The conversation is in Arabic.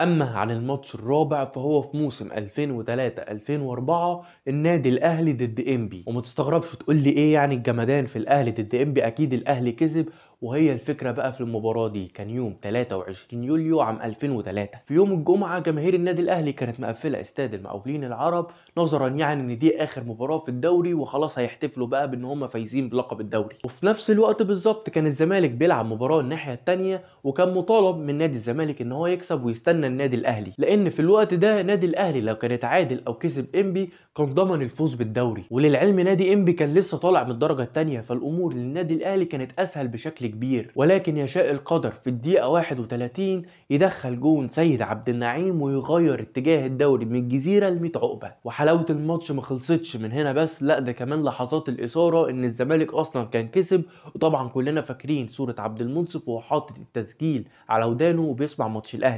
أما عن الماتش الرابع فهو في موسم 2003 2004 النادي الأهلي ضد إنبي وما تستغربش تقول لي إيه يعني الجمدان في الأهلي ضد إنبي أكيد الأهلي كسب وهي الفكرة بقى في المباراة دي كان يوم 23 يوليو عام 2003 في يوم الجمعة جماهير النادي الأهلي كانت مقفلة استاد المقاولين العرب نظرا يعني ان دي اخر مباراة في الدوري وخلاص هيحتفلوا بقى بان هم فايزين بلقب الدوري وفي نفس الوقت بالظبط كان الزمالك بيلعب مباراة الناحية التانية وكان مطالب من نادي الزمالك ان هو يكسب ويستنى النادي الأهلي لأن في الوقت ده نادي الأهلي لو كان اتعادل أو كسب إنبي كان ضمن الفوز بالدوري وللعلم نادي إنبي كان لسه طالع من الدرجة التانية فالأمور للنادي الأهلي كانت أسهل بشكل كبير ولكن يشاء القدر في الدقيقة 31 يدخل جون سيد عبد النعيم ويغير اتجاه الدوري من الجزيرة ل عقبة وحلاوة الماتش ما خلصتش من هنا بس لا ده كمان لحظات الإثارة إن الزمالك أصلا كان كسب وطبعا كلنا فاكرين صورة عبد المنصف وهو حاطط التسجيل على ودانه وبيسمع ماتش الأهلي